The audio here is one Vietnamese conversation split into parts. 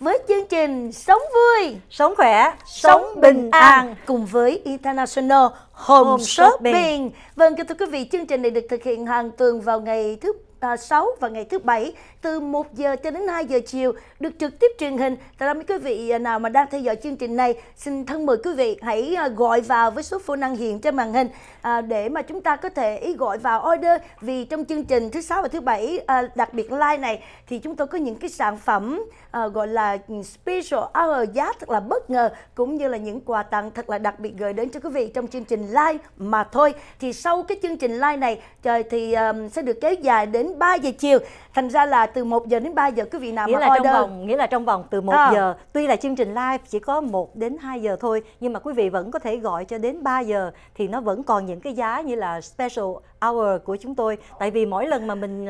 với chương trình Sống vui, sống khỏe, sống, sống bình an. an cùng với International Home, Home Shopping. Shopping. Vâng thưa quý vị, chương trình này được thực hiện hàng tuần vào ngày thứ À, 6 và ngày thứ bảy từ 1 giờ cho đến 2 giờ chiều được trực tiếp truyền hình. Tại đó mấy quý vị à, nào mà đang theo dõi chương trình này, xin thân mời quý vị hãy à, gọi vào với số phone năng hiện trên màn hình à, để mà chúng ta có thể ý gọi vào order vì trong chương trình thứ sáu và thứ bảy à, đặc biệt live này thì chúng tôi có những cái sản phẩm Ờ, gọi là special hour giá thật là bất ngờ cũng như là những quà tặng thật là đặc biệt gửi đến cho quý vị trong chương trình live mà thôi. Thì sau cái chương trình live này trời thì um, sẽ được kéo dài đến 3 giờ chiều. Thành ra là từ 1 giờ đến 3 giờ quý vị nào nghĩa mà là order. trong vòng nghĩa là trong vòng từ 1 à. Ờ. giờ tuy là chương trình live chỉ có 1 đến 2 giờ thôi nhưng mà quý vị vẫn có thể gọi cho đến 3 giờ thì nó vẫn còn những cái giá như là special hour của chúng tôi tại vì mỗi lần mà mình uh,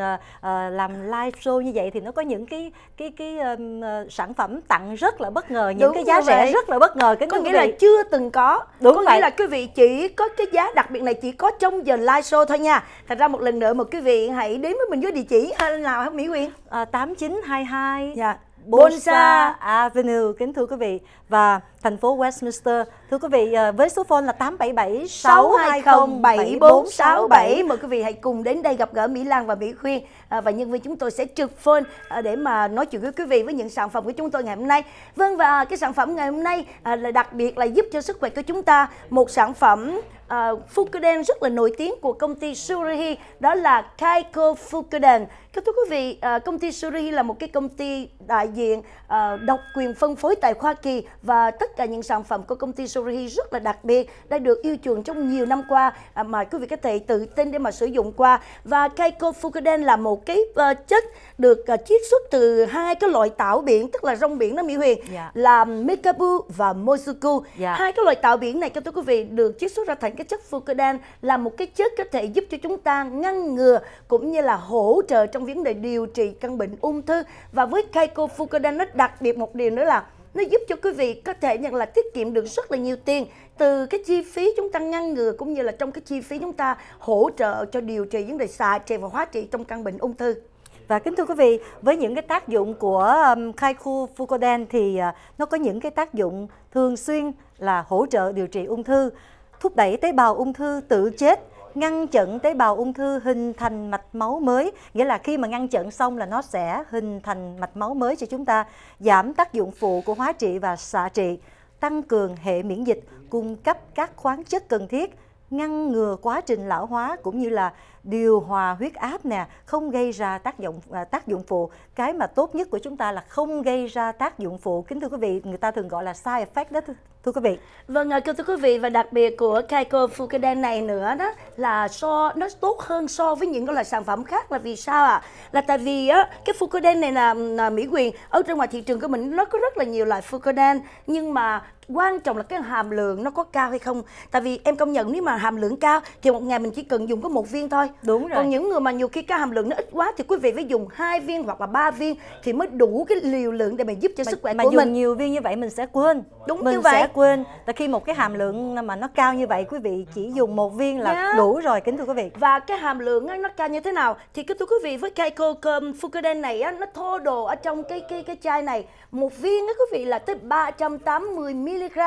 làm live show như vậy thì nó có những cái cái cái um, Ờ, sản phẩm tặng rất là bất ngờ những Đúng cái giá rẻ rất là bất ngờ cái có nghĩa là chưa từng có Đúng có nghĩa là quý vị chỉ có cái giá đặc biệt này chỉ có trong giờ live show thôi nha thành ra một lần nữa một quý vị hãy đến với mình với địa chỉ nào hả mỹ huyền à, ờ, 8922 hai dạ. Bonsa Avenue kính thưa quý vị và thành phố Westminster. Thưa quý vị ờ, với số phone là 877 620 7467 mời quý vị hãy cùng đến đây gặp gỡ Mỹ Lan và Mỹ Khuyên ờ, và nhân viên chúng tôi sẽ trực phone ờ, để mà nói chuyện với quý vị với những sản phẩm của chúng tôi ngày hôm nay. Vâng và cái sản phẩm ngày hôm nay là đặc biệt là giúp cho sức khỏe của chúng ta một sản phẩm uh, ờ, Fukuden rất là nổi tiếng của công ty Surihi đó là Kaiko Fukuden. Các thưa quý vị, uh, công ty Surihi là một cái công ty đại diện uh, độc quyền phân phối tại Hoa Kỳ và tất cả những sản phẩm của công ty Surihi rất là đặc biệt đã được yêu chuộng trong nhiều năm qua uh, mà quý vị có thể tự tin để mà sử dụng qua và Kaiko Fukuden là một cái uh, chất được uh, chiết xuất từ hai cái loại tảo biển tức là rong biển đó Mỹ Huyền yeah. Dạ. là Mikabu và Mozuku. Yeah. Dạ. Hai cái loại tảo biển này cho tôi quý vị được chiết xuất ra thành cái chất fucodan là một cái chất có thể giúp cho chúng ta ngăn ngừa cũng như là hỗ trợ trong vấn đề điều trị căn bệnh ung thư và với Keiko fucodan nó đặc biệt một điều nữa là nó giúp cho quý vị có thể nhận là tiết kiệm được rất là nhiều tiền từ cái chi phí chúng ta ngăn ngừa cũng như là trong cái chi phí chúng ta hỗ trợ cho điều trị vấn đề xạ trị và hóa trị trong căn bệnh ung thư. Và kính thưa quý vị, với những cái tác dụng của um, Kaiku Fucoden thì uh, nó có những cái tác dụng thường xuyên là hỗ trợ điều trị ung thư, thúc đẩy tế bào ung thư tự chết, ngăn chặn tế bào ung thư hình thành mạch máu mới, nghĩa là khi mà ngăn chặn xong là nó sẽ hình thành mạch máu mới cho chúng ta, giảm tác dụng phụ của hóa trị và xạ trị, tăng cường hệ miễn dịch, cung cấp các khoáng chất cần thiết, ngăn ngừa quá trình lão hóa cũng như là điều hòa huyết áp nè không gây ra tác dụng à, tác dụng phụ cái mà tốt nhất của chúng ta là không gây ra tác dụng phụ kính thưa quý vị người ta thường gọi là side effect đó thưa, quý vị vâng à, kính thưa quý vị và đặc biệt của Kaiko Fukidan này nữa đó là so nó tốt hơn so với những cái loại sản phẩm khác là vì sao ạ à? là tại vì á cái Fukidan này là, là mỹ quyền ở trên ngoài thị trường của mình nó có rất là nhiều loại Fukidan nhưng mà quan trọng là cái hàm lượng nó có cao hay không tại vì em công nhận nếu mà hàm lượng cao thì một ngày mình chỉ cần dùng có một viên thôi thôi đúng rồi còn những người mà nhiều khi cái hàm lượng nó ít quá thì quý vị phải dùng hai viên hoặc là ba viên thì mới đủ cái liều lượng để mình giúp cho mà, sức khỏe mà của dùng mình nhiều viên như vậy mình sẽ quên đúng mình như vậy. sẽ quên tại khi một cái hàm lượng mà nó cao như vậy quý vị chỉ dùng một viên là yeah. Dạ. đủ rồi kính thưa quý vị và cái hàm lượng nó cao như thế nào thì kính thưa quý vị với keiko cơm fukuden này á, nó thô đồ ở trong cái cái cái chai này một viên á quý vị là tới 380 mg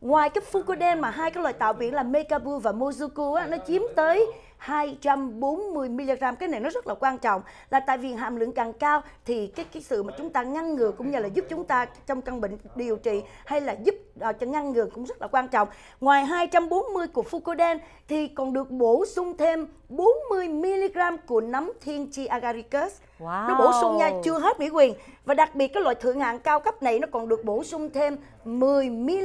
ngoài cái Fukoden mà hai cái loại tạo biển là Megabu và Mozuku á, nó chiếm tới 240 mg cái này nó rất là quan trọng là tại vì hàm lượng càng cao thì cái cái sự mà chúng ta ngăn ngừa cũng như là giúp chúng ta trong căn bệnh điều trị hay là giúp à, cho ngăn ngừa cũng rất là quan trọng. Ngoài 240 của Fucoden thì còn được bổ sung thêm 40 mg của nấm thiên chi agaricus. Wow. Nó bổ sung nha, chưa hết Mỹ Quyền. Và đặc biệt cái loại thượng hạng cao cấp này nó còn được bổ sung thêm 10 mg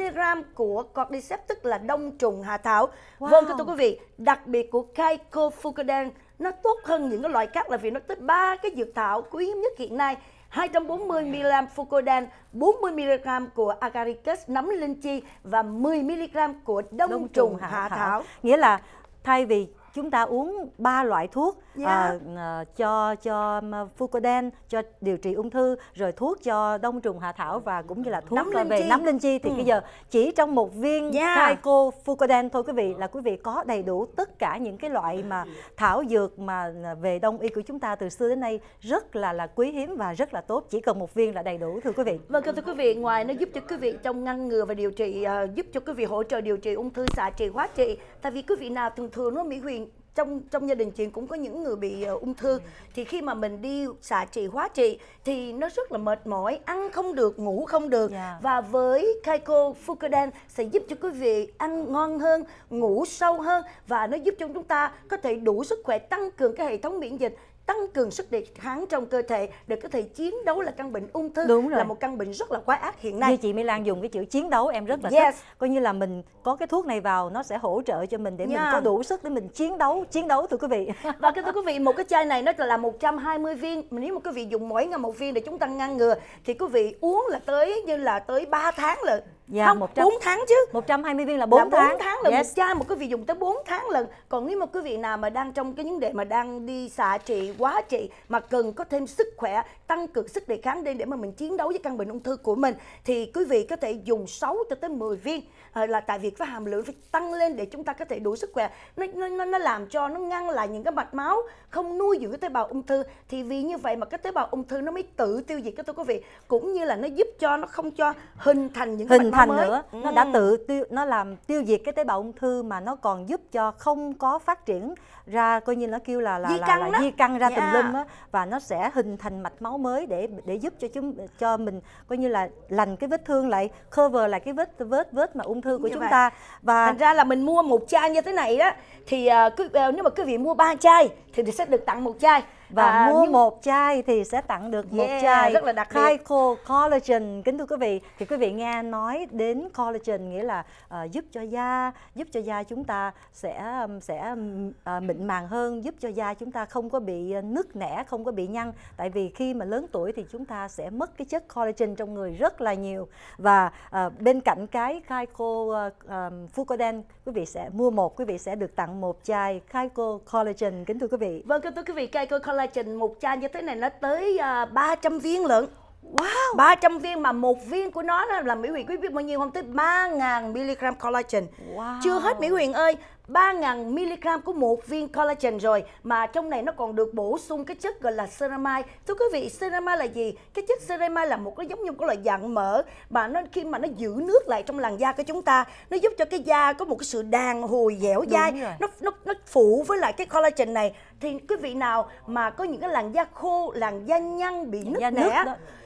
của cordyceps tức là đông trùng hạ thảo. Vâng, wow. Vâng thưa quý vị, đặc biệt của cay Glycofucodan nó tốt hơn những cái loại khác là vì nó tới ba cái dược thảo quý hiếm nhất hiện nay 240mg fucodan, 40mg của agaricus nấm linh chi và 10mg của đông, đông trùng, trùng hạ thảo. thảo. Nghĩa là thay vì chúng ta uống ba loại thuốc yeah. Dạ. À, à, cho cho à, Fucoden cho điều trị ung thư rồi thuốc cho đông trùng hạ thảo và cũng như là dạ. thuốc nấm à, về chi. nấm linh chi thì ừ. bây giờ chỉ trong một viên dạ. yeah. cô Fucoden thôi quý vị là quý vị có đầy đủ tất cả những cái loại mà thảo dược mà về đông y của chúng ta từ xưa đến nay rất là là quý hiếm và rất là tốt chỉ cần một viên là đầy đủ thưa quý vị vâng thưa quý vị ngoài nó giúp cho quý vị trong ngăn ngừa và điều trị uh, giúp cho quý vị hỗ trợ điều trị ung thư xạ trị hóa trị tại vì quý vị nào thường thường nó mỹ huyền trong trong gia đình chị cũng có những người bị uh, ung thư ừ. thì khi mà mình đi xạ trị hóa trị thì nó rất là mệt mỏi ăn không được ngủ không được yeah. Dạ. và với Kaiko Fukudan sẽ giúp cho quý vị ăn ngon hơn ngủ sâu hơn và nó giúp cho chúng ta có thể đủ sức khỏe tăng cường cái hệ thống miễn dịch tăng cường sức đề kháng trong cơ thể để có thể chiến đấu là căn bệnh ung thư Đúng rồi. là một căn bệnh rất là quái ác hiện nay. Như chị Mỹ Lan dùng cái chữ chiến đấu em rất là yes. thích. Coi như là mình có cái thuốc này vào nó sẽ hỗ trợ cho mình để yeah. mình có đủ sức để mình chiến đấu, chiến đấu thưa quý vị. Và thưa quý vị, một cái chai này nó là 120 viên. Nếu mà quý vị dùng mỗi ngày một viên để chúng ta ngăn ngừa thì quý vị uống là tới như là tới 3 tháng là Dạ, không, 100, 4 tháng chứ 120 viên là 4 là 4 tháng, tháng là yes. một chai một quý vị dùng tới 4 tháng lần Còn nếu mà quý vị nào mà đang trong cái vấn đề mà đang đi xạ trị quá chị mà cần có thêm sức khỏe tăng cường sức đề kháng lên để mà mình chiến đấu với căn bệnh ung thư của mình thì quý vị có thể dùng 6 cho tới 10 viên ờ, là tại vì cái hàm lượng phải tăng lên để chúng ta có thể đủ sức khỏe nó, nó, nó làm cho nó ngăn lại những cái mạch máu không nuôi dưỡng cái tế bào ung thư thì vì như vậy mà cái tế bào ung thư nó mới tự tiêu diệt các thưa quý vị cũng như là nó giúp cho nó không cho hình thành những hình thành mới. nữa ừ. nó đã tự tiêu nó làm tiêu diệt cái tế bào ung thư mà nó còn giúp cho không có phát triển ra coi như nó kêu là là di là, là, là di căn ra yeah. tùm lum á và nó sẽ hình thành mạch máu mới để để giúp cho chúng cho mình coi như là lành cái vết thương lại cover lại cái vết vết vết mà ung thư của như dạ chúng vậy. Vâng. ta và thành ra là mình mua một chai như thế này đó thì uh, cứ, uh, nếu mà quý vị mua ba chai thì, thì sẽ được tặng một chai và à, mua nhưng... một chai thì sẽ tặng được một yeah, chai rất là đặc biệt collagen kính thưa quý vị thì quý vị nghe nói đến collagen nghĩa là uh, giúp cho da giúp cho da chúng ta sẽ sẽ uh, mịn màng hơn giúp cho da chúng ta không có bị ờ, nứt nẻ không có bị nhăn tại vì khi mà lớn tuổi thì chúng ta sẽ mất cái chất collagen trong người rất là nhiều và uh, bên cạnh cái Kyco uh, um, Fucoden quý vị sẽ mua một quý vị sẽ được tặng một chai Kyco collagen kính thưa quý vị vâng kính thưa quý vị Kyco collagen collagen một chai như thế này nó tới uh, ờ, 300 viên lận Wow 300 viên mà một viên của nó là Mỹ Huyền quý biết bao nhiêu không? Tới 3.000mg collagen wow. Chưa hết Mỹ Huyền ơi 3.000mg của một viên collagen rồi mà trong này nó còn được bổ sung cái chất gọi là ceramide. Thưa quý vị, ceramide là gì? Cái chất ceramide là một cái giống như một loại dạng mỡ mà nó khi mà nó giữ nước lại trong làn da của chúng ta, nó giúp cho cái da có một cái sự đàn hồi dẻo dai, nó nó nó phủ với lại cái collagen này thì quý vị nào mà có những cái làn da khô, làn da nhăn bị nứt nẻ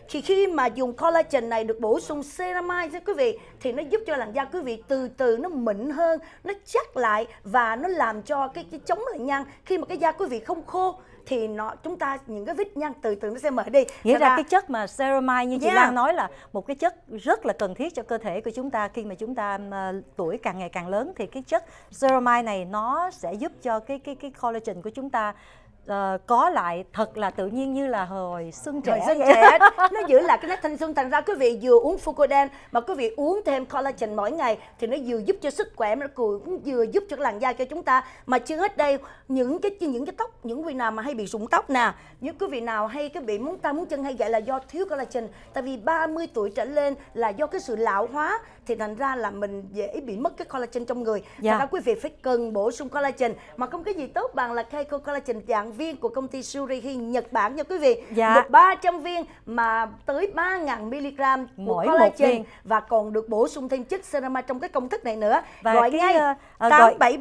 thì khi mà dùng collagen này được bổ sung ceramide đó quý vị thì nó giúp cho làn da quý vị từ từ nó mịn hơn nó chắc lại và nó làm cho cái, cái chống lại nhăn khi mà cái da quý vị không khô thì nó chúng ta những cái vết nhăn từ từ nó sẽ mở đi nghĩa ra, ra cái chất mà ceramide như chị yeah. Lan nói là một cái chất rất là cần thiết cho cơ thể của chúng ta khi mà chúng ta uh, tuổi càng ngày càng lớn thì cái chất ceramide này nó sẽ giúp cho cái cái cái collagen của chúng ta uh, có lại thật là tự nhiên như là hồi xuân trẻ hồi xuân trẻ nó giữ lại cái nét thanh xuân thành ra quý vị vừa uống fucoden mà quý vị uống thêm collagen mỗi ngày thì nó vừa giúp cho sức khỏe mà nó cũng vừa giúp cho làn da cho chúng ta mà chưa hết đây những cái những cái tóc những quý nào mà hay bị rụng tóc nè những quý vị nào hay cái bị muốn ta muốn chân hay vậy là do thiếu collagen tại vì 30 tuổi trở lên là do cái sự lão hóa thì thành ra là mình dễ bị mất cái collagen trong người dạ. thành quý vị phải cần bổ sung collagen mà không cái gì tốt bằng là Keiko collagen dạng viên của công ty Surihi Nhật Bản nha quý vị dạ. một 300 viên mà tới 3.000 mg mỗi collagen viên. và còn được bổ sung thêm chất serama trong cái công thức này nữa và gọi cái, ngay uh, bảy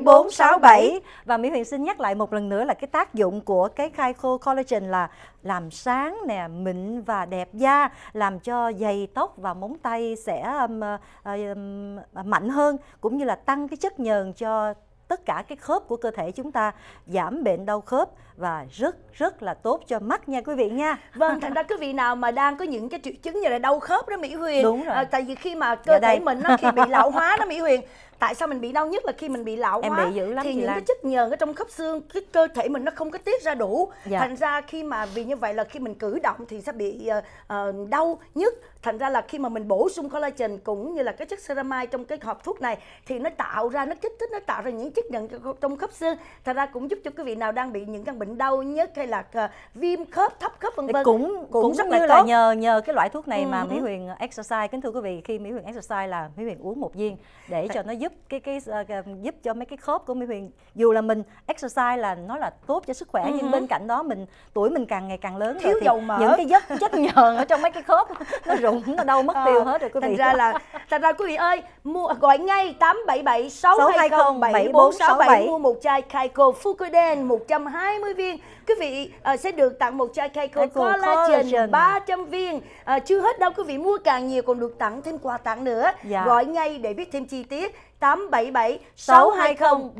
bốn sáu bảy và Mỹ Huyền xin nhắc lại một lần nữa là cái tác dụng của cái khô collagen là làm sáng nè mịn và đẹp da làm cho dày tóc và móng tay sẽ um, ờ, um, mạnh hơn cũng như là tăng cái chất nhờn cho tất cả cái khớp của cơ thể chúng ta giảm bệnh đau khớp và rất rất là tốt cho mắt nha quý vị nha vâng thành ra quý vị nào mà đang có những cái triệu chứng như là đau khớp đó mỹ huyền đúng rồi à, tại vì khi mà cơ dạ thể mình nó khi bị lão hóa đó mỹ huyền tại sao mình bị đau nhất là khi mình bị lão em quá bị dữ lắm thì những Lan. cái chất nhờn ở trong khớp xương cái cơ thể mình nó không có tiết ra đủ dạ. thành ra khi mà vì như vậy là khi mình cử động thì sẽ bị uh, đau nhất thành ra là khi mà mình bổ sung collagen cũng như là cái chất ceramide trong cái hộp thuốc này thì nó tạo ra nó kích thích nó tạo ra những chất nhận trong khớp xương thành ra cũng giúp cho quý vị nào đang bị những căn bệnh đau nhức hay là ờ, viêm khớp thấp khớp vân vân cũng cũng, cũng rất là, là nhờ nhờ cái loại thuốc này ừ. mà mỹ huyền exercise kính thưa quý vị khi mỹ huyền exercise là mỹ huyền uống một viên để cho nó giúp cái cái, ờ, cái giúp cho mấy cái khớp của mỹ huyền dù là mình exercise là nó là tốt cho sức khỏe ừ. nhưng bên cạnh đó mình tuổi mình càng ngày càng lớn thiếu rồi, thì dầu mỡ những cái chất chất nhờn ở trong mấy cái khớp nó rủ rụng nó đâu mất ờ, tiêu hết rồi quý vị thành ra là thành ra quý vị ơi mua gọi ngay tám bảy bảy sáu hai bảy bốn sáu bảy mua một chai Kaiko Fukuden 120 viên quý vị uh, sẽ được tặng một chai Kaiko Collagen 300 à. viên uh, chưa hết đâu quý vị mua càng nhiều còn được tặng thêm quà tặng nữa dạ. gọi ngay để biết thêm chi tiết 877 620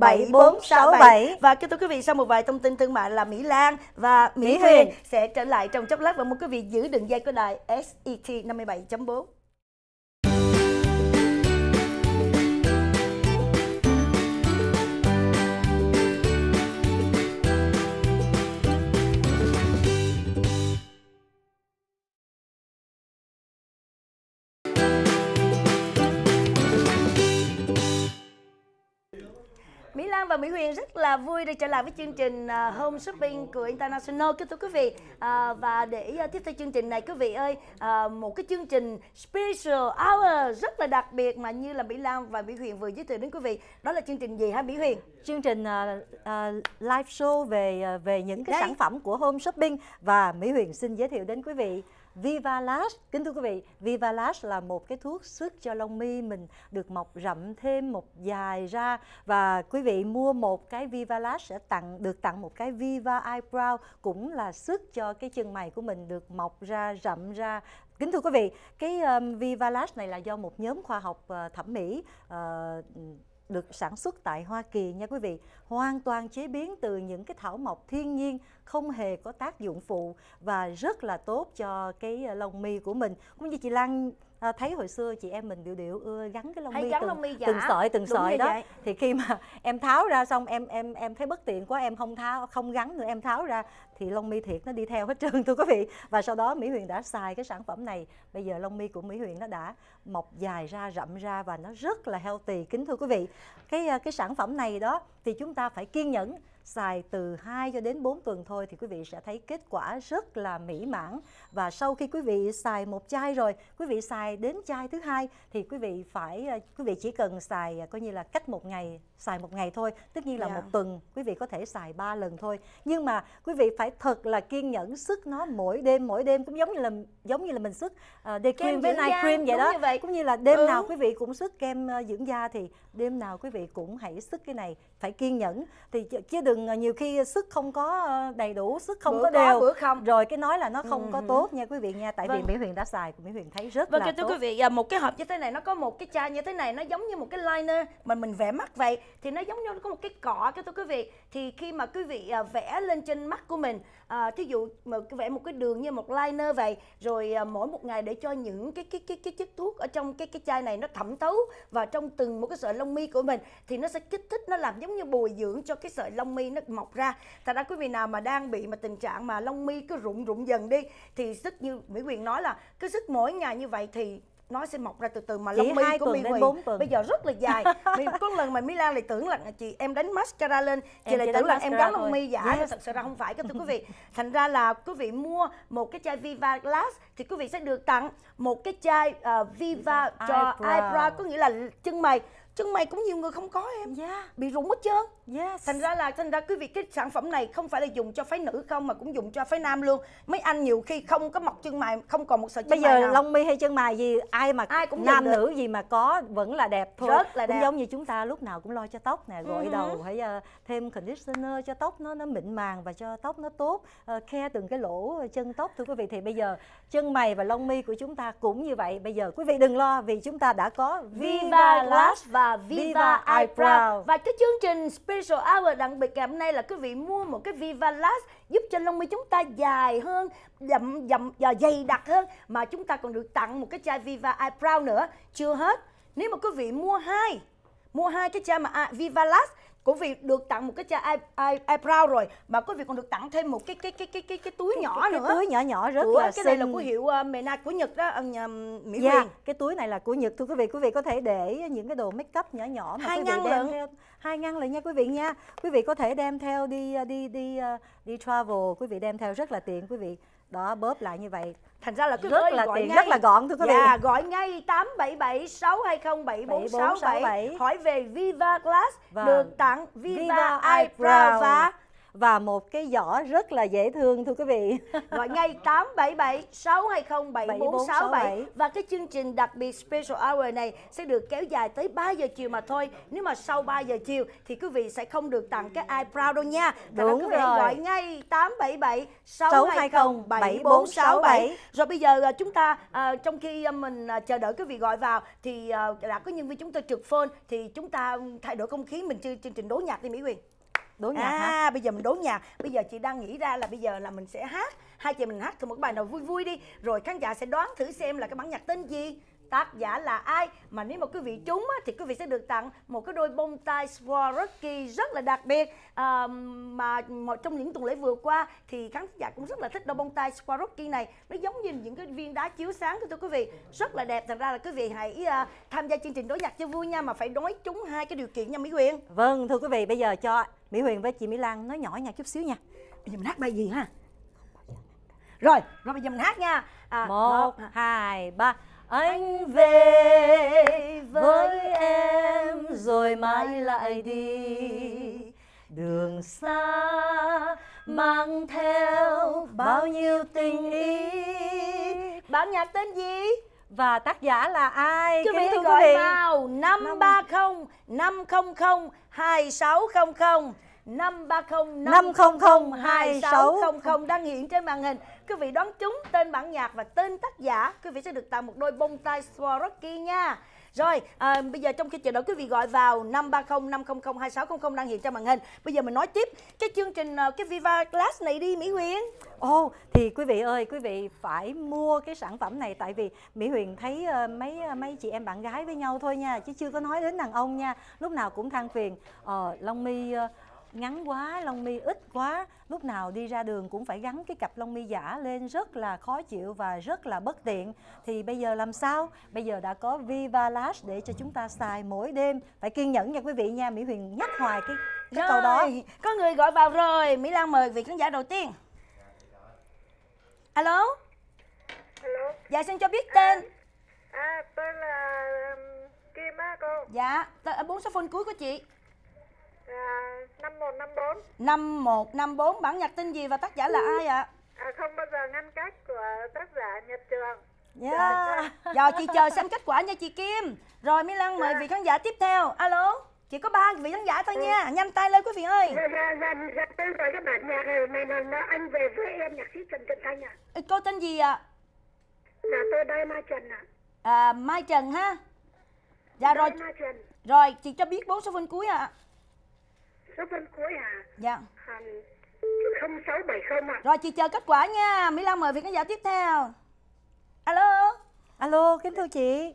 7467 và kính thưa quý vị sau một vài thông tin thương mại là Mỹ Lan và Mỹ, Mỹ Huyền. Huyền sẽ trở lại trong chốc lát và mời quý vị giữ đường dây của đài SET 57.4 Mỹ Huyền rất là vui được trở lại với chương trình ờ, Home Shopping của International kính thưa quý vị uh, và để ờ, tiếp theo chương trình này quý vị ơi uh, một cái chương trình Special Hour rất là đặc biệt mà như là Mỹ Lan và Mỹ Huyền vừa giới thiệu đến quý vị đó là chương trình gì hả Mỹ Huyền chương trình uh, uh, live show về về những cái Đấy. sản phẩm của Home Shopping và Mỹ Huyền xin giới thiệu đến quý vị Vivalash. Kính thưa quý vị, Vivalash là một cái thuốc sức cho lông mi mình được mọc rậm thêm một dài ra và quý vị mua một cái Vivalash sẽ tặng được tặng một cái Viva Eyebrow cũng là sức cho cái chân mày của mình được mọc ra rậm ra Kính thưa quý vị, cái um, Vivalash này là do một nhóm khoa học uh, thẩm mỹ uh, được sản xuất tại Hoa Kỳ nha quý vị, hoàn toàn chế biến từ những cái thảo mộc thiên nhiên không hề có tác dụng phụ và rất là tốt cho cái ờ, lông mi của mình. Cũng như chị Lan à, thấy hồi xưa chị em mình điệu điệu ưa gắn cái lông mi từng, lông mi dạ. từng sợi từng Đúng sợi đó vậy. thì khi mà em tháo ra xong em em em thấy bất tiện quá em không tháo không gắn nữa em tháo ra thì lông mi thiệt nó đi theo hết trơn thưa quý vị và sau đó mỹ huyền đã xài cái sản phẩm này bây giờ lông mi của mỹ huyền nó đã mọc dài ra rậm ra và nó rất là healthy kính thưa quý vị cái ờ, cái sản phẩm này đó thì chúng ta phải kiên nhẫn xài từ 2 cho đến 4 tuần thôi thì quý vị sẽ thấy kết quả rất là mỹ mãn và sau khi quý vị xài một chai rồi quý vị xài đến chai thứ hai thì quý vị phải à, quý vị chỉ cần xài à, coi như là cách một ngày xài một ngày thôi tất nhiên là yeah. một dạ. tuần quý vị có thể xài ba lần thôi nhưng mà quý vị phải thật là kiên nhẫn sức nó mỗi đêm mỗi đêm cũng giống như là giống như là mình sức uh, day cream với night da, cream vậy đó như vậy. cũng như là đêm ừ. nào quý vị cũng sức kem uh, dưỡng da thì đêm nào quý vị cũng hãy sức cái này phải kiên nhẫn thì chứ đừng ờ, nhiều khi sức không có đầy đủ sức không bữa có đều bữa không rồi cái nói là nó không ừ. có tốt nha quý vị nha tại vâng. vì mỹ huyền đã xài mỹ huyền thấy rất vâng, là thưa tốt. quý vị à, một cái hộp như thế này nó có một cái chai như thế này nó giống như một cái liner mà mình vẽ mắt vậy thì nó giống như có một cái cỏ cho thưa quý vị thì khi mà quý vị à, vẽ lên trên mắt của mình à, thí dụ mà vẽ một cái đường như một liner vậy rồi à, mỗi một ngày để cho những cái cái cái cái chất thuốc ở trong cái cái chai này nó thẩm thấu và trong từng một cái sợi lông mi của mình thì nó sẽ kích thích nó làm giống như bồi dưỡng cho cái sợi lông mi nó mọc ra thật ra quý vị nào mà đang bị mà tình trạng mà lông mi cứ rụng rụng dần đi thì sức như mỹ quyền nói là cứ sức mỗi ngày như vậy thì nó sẽ mọc ra từ từ mà lông mi của mi quỳ bây giờ rất là dài có lần mà mi lan lại tưởng là chị em đánh mascara lên chị em lại tưởng là em gắn lông mi giả yes. Dạ. thật sự ra không phải các thưa quý vị thành ra là quý vị mua một cái chai viva glass thì quý vị sẽ được tặng một cái chai uh, viva, viva cho eyebrow. eyebrow có nghĩa là chân mày chân mày cũng nhiều người không có em yeah. Dạ. bị rụng hết trơn yes. thành ra là thành ra quý vị cái sản phẩm này không phải là dùng cho phái nữ không mà cũng dùng cho phái nam luôn mấy anh nhiều khi không có mọc chân mày không còn một sợi chân bây giờ nào. lông mi hay chân mày gì ai mà ai cũng nam nữ gì mà có vẫn là đẹp thôi rất là đẹp cũng giống như chúng ta lúc nào cũng lo cho tóc nè gội uh-huh. đầu phải uh, thêm conditioner cho tóc nó nó mịn màng và cho tóc nó tốt uh, khe từng cái lỗ chân tóc thưa quý vị thì bây giờ chân mày và lông mi của chúng ta cũng như vậy bây giờ quý vị đừng lo vì chúng ta đã có Viva Lash và Viva, Viva Eyebrow Và cái chương trình Special Hour đặc biệt ngày hôm nay là quý vị mua một cái Viva Lash giúp cho lông mi chúng ta dài hơn, dậm dậm và dày đặc hơn mà chúng ta còn được tặng một cái chai Viva Eyebrow nữa. Chưa hết, nếu mà quý vị mua hai mua hai cái chai mà à, Viva Lash của vị được tặng một cái chai eyebrow rồi mà quý vị còn được tặng thêm một cái cái cái cái cái, cái túi nhỏ cái, cái nữa cái túi nhỏ nhỏ rất của, là cái này là của hiệu uh, ờ, Menage của Nhật đó uh, Mỹ yeah, dạ, Huyền cái túi này là của Nhật thưa quý vị quý vị có thể để những cái đồ make up nhỏ nhỏ mà hai quý vị ngăn đem theo hai ngăn là nha quý vị nha quý vị có thể đem theo đi ờ, đi đi đi, đi travel quý vị đem theo rất là tiện quý vị đó bóp lại như vậy thành ra là cứ rất là gọi ngay rất là gọn thưa quý vị Yeah gọi ngay tám bảy bảy bảy sáu hai bốn sáu bảy hỏi về Viva Glass vâng. được tặng Viva, Viva Eyebrow và và một cái giỏ rất là dễ thương thưa quý vị gọi ngay 877 620 7467 và cái chương trình đặc biệt special hour này sẽ được kéo dài tới 3 giờ chiều mà thôi nếu mà sau 3 giờ chiều thì quý vị sẽ không được tặng cái iProud đâu nha Tại đúng quý rồi gọi ngay 877 620 7467 rồi bây giờ à, chúng ta à, trong khi à, mình à, chờ đợi quý vị gọi vào thì à, đã có nhân viên chúng tôi trực phone thì chúng ta thay đổi không khí mình chương trình đối nhạc đi Mỹ Quyền đố nhạc à hả? bây giờ mình đố nhạc bây giờ chị đang nghĩ ra là bây giờ là mình sẽ hát hai chị mình hát thử một bài nào vui vui đi rồi khán giả sẽ đoán thử xem là cái bản nhạc tên gì tác giả là ai mà nếu mà quý vị trúng thì quý vị sẽ được tặng một cái đôi bông tai Swarovski rất là đặc biệt à, mà, một trong những tuần lễ vừa qua thì khán giả cũng rất là thích đôi bông tai Swarovski này nó giống như những cái viên đá chiếu sáng thưa quý vị rất là đẹp thật ra là quý vị hãy uh, tham gia chương trình đối nhạc cho vui nha mà phải nói trúng hai cái điều kiện nha Mỹ Huyền vâng thưa quý vị bây giờ cho Mỹ Huyền với chị Mỹ Lan nói nhỏ nha chút xíu nha bây giờ mình hát bài gì ha rồi rồi bây giờ mình hát nha à, một, một à. hai ba anh về với em rồi mãi lại đi đường xa mang theo bao nhiêu tình ý bản nhạc tên gì và tác giả là ai? Quý vị hãy gọi vào sáu không không. 530 500 2600 đang hiện trên màn hình. Quý vị đoán trúng tên bản nhạc và tên tác giả, quý vị sẽ được tặng một đôi bông tai Swarovski nha. Rồi, à, bây giờ trong khi chờ đợi quý vị gọi vào 530 500 2600 đang hiện trên màn hình. Bây giờ mình nói tiếp cái chương trình à, cái Viva Glass này đi Mỹ Huyền. Ồ, oh, thì quý vị ơi, quý vị phải mua cái sản phẩm này tại vì Mỹ Huyền thấy uh, mấy ờ, mấy chị em bạn gái với nhau thôi nha, chứ chưa có nói đến đàn ông nha. Lúc nào cũng than phiền ờ uh, Long Mi uh, ờ, ngắn quá lông mi ít quá lúc nào đi ra đường cũng phải gắn cái cặp lông mi giả lên rất là khó chịu và rất là bất tiện thì bây giờ làm sao bây giờ đã có Viva Lash để cho chúng ta xài mỗi đêm phải kiên nhẫn nha quý vị nha Mỹ Huyền nhắc hoài cái cái rồi, câu đó có người gọi vào rồi Mỹ Lan mời vị khán giả đầu tiên alo alo dạ xin cho biết tên à, à tôi là um, Kim á cô dạ à, bốn số phone cuối của chị 5154 à, 5154 bản nhạc tên gì và tác giả là ai ạ? À, không bao giờ ngăn cách của tác giả Nhật Trường Yeah. Dạ. Dạ, dạ. Rồi chị chờ xem kết quả nha chị Kim Rồi Mỹ Lan mời yeah. vị khán giả tiếp theo Alo Chỉ có ba vị khán giả thôi nha ừ. Nhanh tay lên quý vị ơi ờ, anh về với em nhạc sĩ Trần Trần Thanh à. Cô tên gì ạ? À? Là tôi đây Mai Trần ạ à. à Mai Trần ha Dạ đây rồi Mai Trần. Rồi chị cho biết bốn số phân cuối ạ à số bên cuối à dạ không sáu bảy không rồi chị chờ kết quả nha mỹ lan mời vị khán giả tiếp theo alo alo kính thưa chị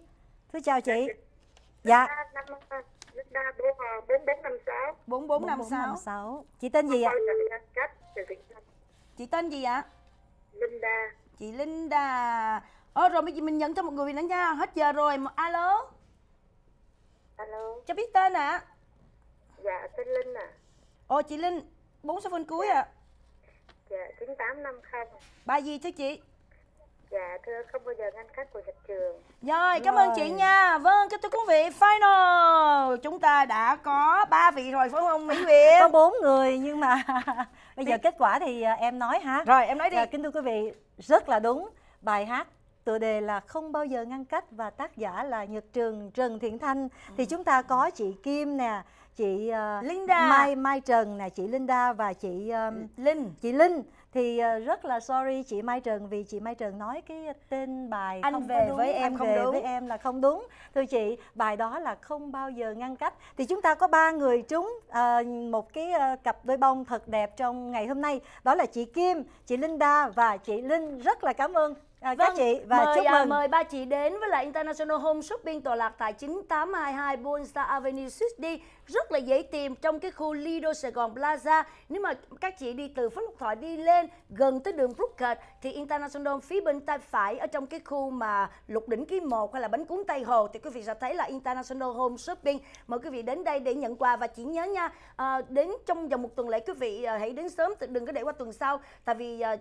thưa chào chị dạ ờ, bốn bốn năm sáu bốn bốn năm sáu chị tên gì ạ chị tên gì ạ linda chị linda Ờ rồi bây giờ mình nhận cho một người nữa nha Hết giờ rồi Alo Alo Cho biết tên ạ à dạ tên linh à ồ chị linh bốn số phone cuối dạ. à dạ chín tám năm không ba gì chứ chị Dạ thưa không bao giờ ngăn cách của nhật trường Rồi cảm rồi. ơn chị nha Vâng kính thưa quý vị final Chúng ta đã có ba vị rồi phải không Mỹ Việt Có bốn người nhưng mà Bây giờ kết quả thì à, em nói ha Rồi em nói đi dạ, Kính thưa quý vị rất là đúng Bài hát tựa đề là không bao giờ ngăn cách và tác giả là Nhật Trường Trần Thiện Thanh ừ. thì chúng ta có chị Kim nè chị uh, Linda Mai Mai Trần nè chị Linda và chị uh, Linh chị Linh thì uh, rất là sorry chị Mai Trần vì chị Mai Trần nói cái tên bài anh không về đúng, với em không về đúng. với em là không đúng thưa chị bài đó là không bao giờ ngăn cách thì chúng ta có ba người trúng uh, một cái uh, cặp đôi bông thật đẹp trong ngày hôm nay đó là chị Kim chị Linda và chị Linh rất là cảm ơn À, vâng, các chị và mời, chúc à, mừng. À, mời ba chị đến với lại International Home Shopping tòa lạc tại 9822 Bonsa Avenue Suite D rất là dễ tìm trong cái khu Lido Sài Gòn Plaza nếu mà các chị đi từ Phố Lục Thọ đi lên gần tới đường Brookert thì International phía bên tay phải ở trong cái khu mà Lục Đỉnh Ký 1 hay là Bánh Cuốn Tây Hồ thì quý vị sẽ thấy là International Home Shopping mời quý vị đến đây để nhận quà và chỉ nhớ nha à, đến trong vòng một tuần lễ quý vị à, hãy đến sớm đừng có để qua tuần sau tại vì à,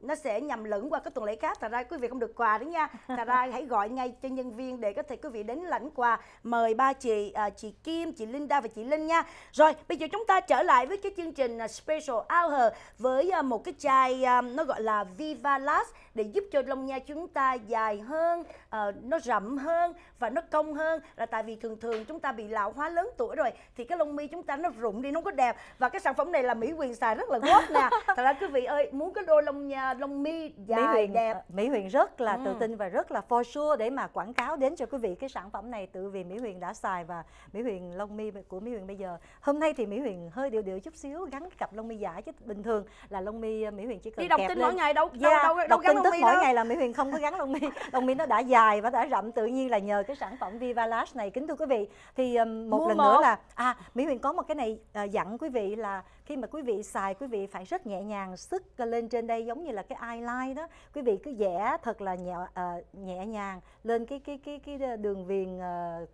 nó sẽ nhầm lẫn qua các tuần lễ khác thật ra quý vị không được quà đó nha thật ra hãy gọi ngay cho nhân viên để có thể quý vị đến lãnh quà mời ba chị à, chị Kim chị Linda và chị Linh nha Rồi bây giờ chúng ta trở lại với cái chương trình à, Special Hour Với à, một cái chai à, nó gọi là Viva Last Để giúp cho lông nha chúng ta dài hơn ờ, Nó rậm hơn và nó cong hơn Là tại vì thường thường chúng ta bị lão hóa lớn tuổi rồi Thì cái lông mi chúng ta nó rụng đi nó không có đẹp Và cái sản phẩm này là Mỹ Huyền xài rất là gót nè Thật ra quý vị ơi muốn cái đôi lông nha lông mi dài Mỹ Huyền, đẹp ờ, Mỹ Huyền rất là tự tin và rất là for sure Để mà quảng cáo đến cho quý vị cái sản phẩm này Tự vì Mỹ Huyền đã xài và Mỹ Huyền lông mi của Mỹ Huyền bây giờ hôm nay thì Mỹ Huyền hơi điều điều chút xíu gắn cặp lông mi giả chứ bình thường là lông mi ờ, Mỹ Huyền chỉ cần đi đọc tin lên. mỗi ngày đâu đâu yeah, dạ, đâu, đâu, đọc tin tức mỗi đó. ngày là Mỹ Huyền không có gắn lông mi lông mi nó đã dài và đã rậm tự nhiên là nhờ cái sản phẩm Viva Lash này kính thưa quý vị thì một Mua lần một. nữa là à Mỹ Huyền có một cái này à, dặn quý vị là khi mà quý vị xài quý vị phải rất nhẹ nhàng sức lên trên đây giống như là cái eyeliner đó quý vị cứ vẽ thật là nhẹ uh, nhẹ nhàng lên cái cái cái cái đường viền uh,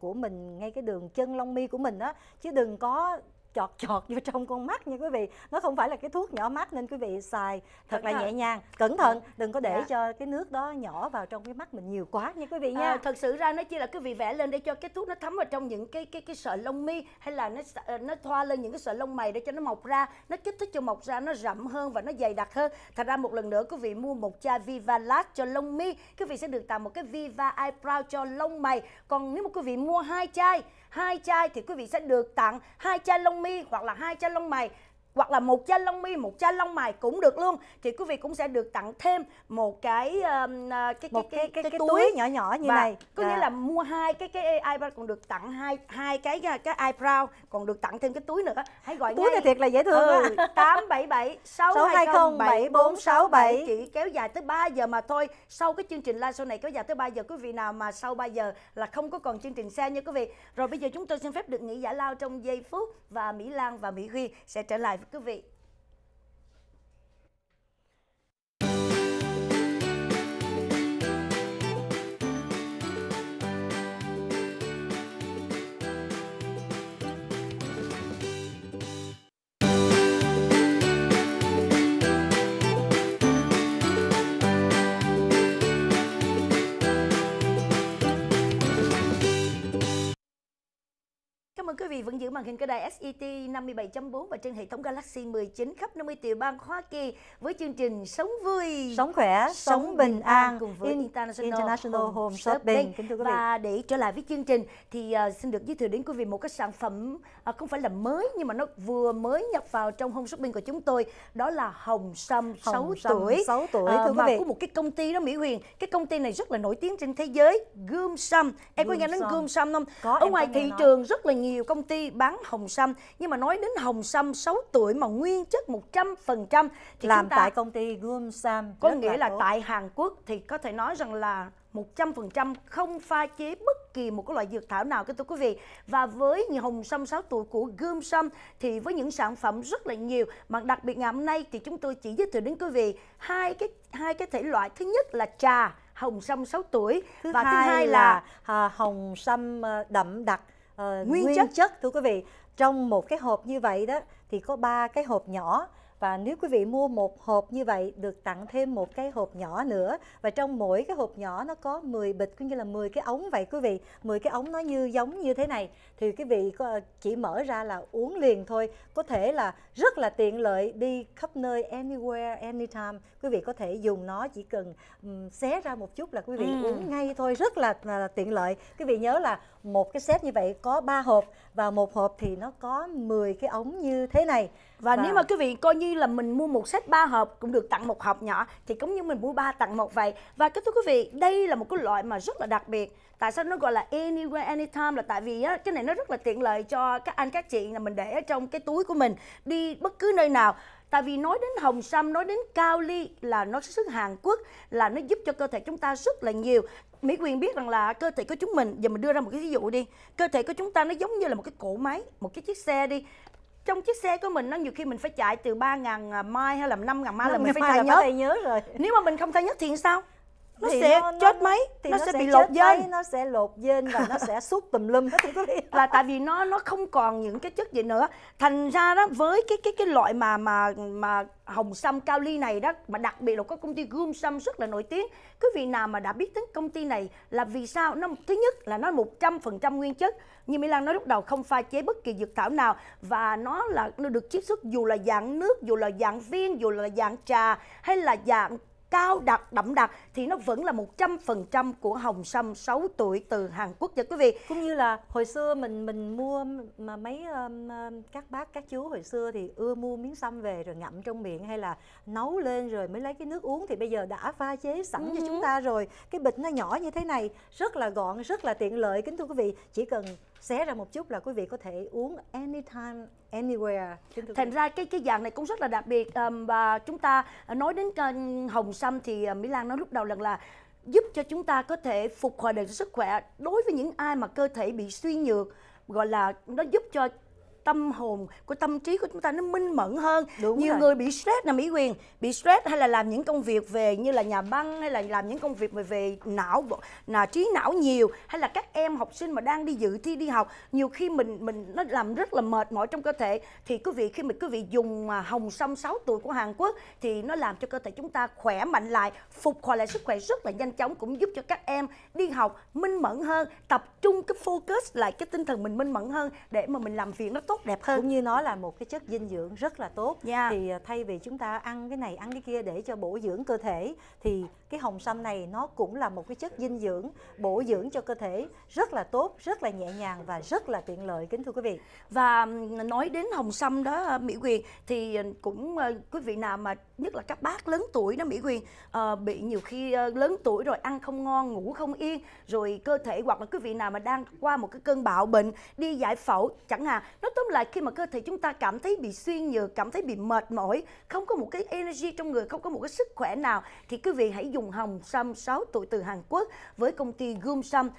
của mình ngay cái đường chân lông mi của mình đó chứ đừng có chọt chọt vô trong con mắt nha quý vị nó không phải là cái thuốc nhỏ mắt nên quý vị xài thật là nhẹ nhàng cẩn thận dạ. đừng có để dạ. cho cái nước đó nhỏ vào trong cái mắt mình nhiều quá nha quý vị ờ, nha à, thật sự ra nó chỉ là cái vị vẽ lên để cho cái thuốc nó thấm vào trong những cái cái cái sợi lông mi hay là nó ờ, nó thoa lên những cái sợi lông mày để cho nó mọc ra nó kích thích cho mọc ra nó rậm hơn và nó dày đặc hơn thật ra một lần nữa quý vị mua một chai Viva Lat cho lông mi quý vị sẽ được tặng một cái Viva Eyebrow cho lông mày còn nếu mà quý vị mua hai chai hai chai thì quý vị sẽ được tặng hai chai lông mi hoặc là hai chai lông mày hoặc là một chai lông mi một chai lông mày cũng được luôn thì quý vị cũng sẽ được tặng thêm một cái uh, cái, một cái, cái, cái, cái, cái túi, nhỏ nhỏ như và này có à. nghĩa dạ. là mua hai cái cái eyebrow còn được tặng hai hai cái cái eyebrow còn được tặng thêm cái túi nữa hãy gọi túi này thiệt là dễ thương ừ, tám bảy bảy sáu hai không bảy bốn sáu bảy chỉ kéo dài tới 3 giờ mà thôi sau cái chương trình live show này kéo dài tới 3 giờ quý vị nào mà sau 3 giờ là không có còn chương trình xe nha quý vị rồi bây giờ chúng tôi xin phép được nghỉ giải lao trong giây phút và mỹ lan và mỹ huy sẽ trở lại quý vị vị vẫn giữ màn hình cái đài SET 57.4 và trên hệ thống Galaxy 19 khắp 50 tiểu bang Hoa Kỳ với chương trình Sống Vui, Sống Khỏe, Sống, sống Bình An cùng với In International, International Home, Home Shopping. Shopping. Và để trở lại với chương trình thì uh, xin được giới thiệu đến quý vị một cái sản phẩm uh, không phải là mới nhưng mà nó vừa mới nhập vào trong Home Shopping của chúng tôi đó là Hồng Sâm 6 Hồng 6 tuổi. 6 tuổi uh, thưa à, quý vị. Của một cái công ty đó Mỹ Huyền, cái công ty này rất là nổi tiếng trên thế giới, Gươm Sâm. Em có nghe đến Gươm Sâm không? Có, ở ngoài thị nói. trường rất là nhiều công công ty bán hồng sâm nhưng mà nói đến hồng sâm 6 tuổi mà nguyên chất 100% thì làm chúng ta, tại công ty Gumsam có nghĩa là, là tại Hàn Quốc thì có thể nói rằng là 100% không pha chế bất kỳ một cái loại dược thảo nào thưa quý vị. Và với những hồng sâm 6 tuổi của Gươm Sâm thì với những sản phẩm rất là nhiều mà đặc biệt ngày hôm nay thì chúng tôi chỉ giới thiệu đến quý vị hai cái hai cái thể loại. Thứ nhất là trà hồng sâm 6 tuổi thứ và hai thứ hai là, là à, hồng sâm à, đậm đặc Ờ, nguyên, nguyên chất. chất thưa quý vị trong một cái hộp như vậy đó thì có ba cái hộp nhỏ và nếu quý vị mua một hộp như vậy được tặng thêm một cái hộp nhỏ nữa và trong mỗi cái hộp nhỏ nó có 10 bịch cũng như là 10 cái ống vậy quý vị 10 cái ống nó như giống như thế này thì quý vị có chỉ mở ra là uống liền thôi có thể là rất là tiện lợi đi khắp nơi anywhere anytime quý vị có thể dùng nó chỉ cần um, xé ra một chút là quý vị ừ. uống ngay thôi rất là, là tiện lợi quý vị nhớ là một cái set như vậy có 3 hộp và một hộp thì nó có 10 cái ống như thế này và, và nếu mà quý vị coi như như là mình mua một set ba hộp cũng được tặng một hộp nhỏ thì cũng như mình mua ba tặng một vậy và cái thưa quý vị đây là một cái loại mà rất là đặc biệt tại sao nó gọi là anywhere anytime là tại vì á, cái này nó rất là tiện lợi cho các anh các chị là mình để ở trong cái túi của mình đi bất cứ nơi nào Tại vì nói đến hồng sâm, nói đến cao ly là nó xuất xứ Hàn Quốc là nó giúp cho cơ thể chúng ta rất là nhiều. Mỹ Quyền biết rằng là cơ thể của chúng mình, giờ mình đưa ra một cái ví dụ đi. Cơ thể của chúng ta nó giống như là một cái cỗ máy, một cái chiếc xe đi trong chiếc xe của mình nó nhiều khi mình phải chạy từ 3.000 à, mai hay là 5.000 mai là mình phải thay nhớ. nhớ rồi. Nếu mà mình không thay nhớ thì sao? nó thì sẽ nó, chết máy, thì nó, nó sẽ, sẽ bị lột dây, nó sẽ lột dây và nó sẽ sút tùm lum là tại vì nó nó không còn những cái chất gì nữa thành ra đó với cái cái cái loại mà mà mà hồng sâm cao ly này đó mà đặc biệt là có công ty gum sâm rất là nổi tiếng quý vị nào mà đã biết đến công ty này là vì sao nó thứ nhất là nó 100% nguyên chất như Mỹ Lan nói lúc đầu không pha chế bất kỳ dược thảo nào và nó là nó được chiết xuất dù là dạng nước dù là dạng viên dù là dạng trà hay là dạng cao đặc đậm đặc thì nó vẫn là 100% của hồng sâm 6 tuổi từ Hàn Quốc nha quý vị. Cũng như là hồi xưa mình mình mua mà mấy um, um, các bác các chú hồi xưa thì ưa mua miếng sâm về rồi ngậm trong miệng hay là nấu lên rồi mới lấy cái nước uống thì bây giờ đã pha chế sẵn uh -huh. cho chúng ta rồi. Cái bịch nó nhỏ như thế này rất là gọn, rất là tiện lợi kính thưa quý vị, chỉ cần xé ra một chút là quý vị có thể uống anytime anywhere thành ra cái cái dạng này cũng rất là đặc biệt um, và chúng ta ờ, nói đến ờ, hồng sâm thì ờ, mỹ lan nói lúc đầu lần là giúp cho chúng ta có thể phục hồi được sức khỏe đối với những ai mà cơ thể bị suy nhược gọi là nó giúp cho tâm hồn của tâm trí của chúng ta nó minh mẫn hơn Đúng nhiều rồi. người bị stress là mỹ quyền bị stress hay là làm những công việc về như là nhà băng hay là làm những công việc về về não là trí não nhiều hay là các em học sinh mà đang đi dự thi đi học nhiều khi mình mình nó làm rất là mệt mỏi trong cơ thể thì quý vị khi mà quý vị dùng à, hồng sâm 6 tuổi của Hàn Quốc thì nó làm cho cơ thể chúng ta khỏe mạnh lại phục hồi lại sức khỏe rất là nhanh chóng cũng giúp cho các em đi học minh mẫn hơn tập trung cái focus lại cái tinh thần mình minh mẫn hơn để mà mình làm việc nó tốt đẹp hơn cũng như nó là một cái chất dinh dưỡng rất là tốt yeah. Dạ. thì à, thay vì chúng ta ăn cái này ăn cái kia để cho bổ dưỡng cơ thể thì cái hồng sâm này nó cũng là một cái chất dinh dưỡng bổ dưỡng cho cơ thể rất là tốt rất là nhẹ nhàng và rất là tiện lợi kính thưa quý vị và nói đến hồng sâm đó ờ, mỹ quyền thì ờ, cũng ờ, quý vị nào mà nhất là các bác lớn tuổi đó mỹ quyền bị nhiều khi lớn tuổi rồi ăn không ngon ngủ không yên rồi cơ thể hoặc là quý vị nào mà đang qua một cái cơn bạo bệnh đi giải phẫu chẳng hạn nó tóm lại khi mà cơ thể chúng ta cảm thấy bị suy nhược cảm thấy bị mệt mỏi không có một cái energy trong người không có một cái sức khỏe nào thì quý vị hãy dùng Dùng Hồng Sam 6 tuổi từ Hàn Quốc với công ty Gum Sam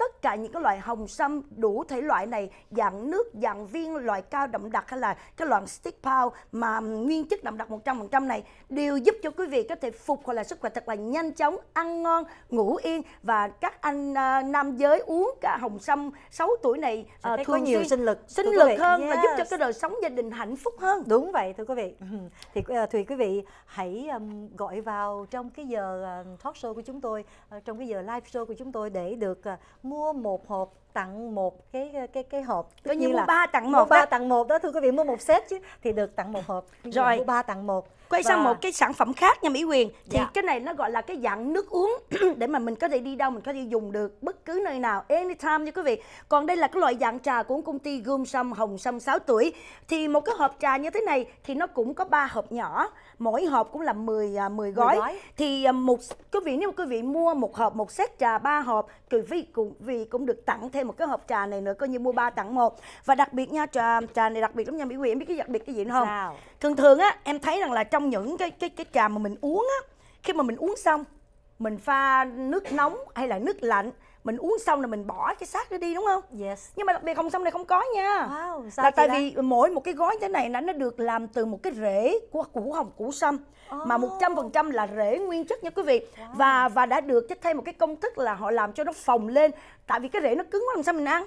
tất cả những cái loại hồng sâm đủ thể loại này dạng nước dạng viên loại cao đậm đặc hay là cái loại stick pow mà nguyên chất đậm đặc 100% này đều giúp cho quý vị có thể phục hồi lại sức khỏe thật là nhanh chóng ăn ngon ngủ yên và các anh uh, nam giới uống cả hồng sâm 6 tuổi này uh, thường có nhiều sinh lực sinh lực hơn yes. và giúp cho cái đời sống gia đình hạnh phúc hơn đúng vậy thưa quý vị thì uh, thùy quý vị hãy um, gọi vào trong cái giờ uh, talk show của chúng tôi uh, trong cái giờ live show của chúng tôi để được uh, mua một hộp tặng một cái cái cái hộp Tức có như, như là ba tặng một ba tặng một đó thưa quý vị mua một set chứ thì được tặng một hộp rồi mua ba tặng một quay và... sang một cái sản phẩm khác nha mỹ quyền thì dạ. cái này nó gọi là cái dạng nước uống để mà mình có thể đi đâu mình có thể dùng được bất cứ nơi nào anytime nha quý vị còn đây là cái loại dạng trà của công ty gươm sâm hồng sâm 6 tuổi thì một cái hộp trà như thế này thì nó cũng có ba hộp nhỏ mỗi hộp cũng là 10 10 à, gói. 10 gói. Thì à, một quý vị nếu mà quý vị mua một hộp một set trà ba hộp, quý vị cũng vì cũng được tặng thêm một cái hộp trà này nữa coi như mua ba tặng một. Và đặc biệt nha trà trà này đặc biệt lắm nha Mỹ Quyên, em biết cái đặc biệt cái gì không? Sao? Thường thường á em thấy rằng là trong những cái cái cái trà mà mình uống á khi mà mình uống xong mình pha nước nóng hay là nước lạnh mình uống xong là mình bỏ cái xác nó đi đúng không yes. nhưng mà đặc biệt không xong này không có nha wow, sao là tại đã? vì mỗi một cái gói thế này nó được làm từ một cái rễ của củ hồng củ sâm oh. mà trăm là rễ nguyên chất nha quý vị wow. và và đã được thay một cái công thức là họ làm cho nó phồng lên tại vì cái rễ nó cứng quá làm sao mình ăn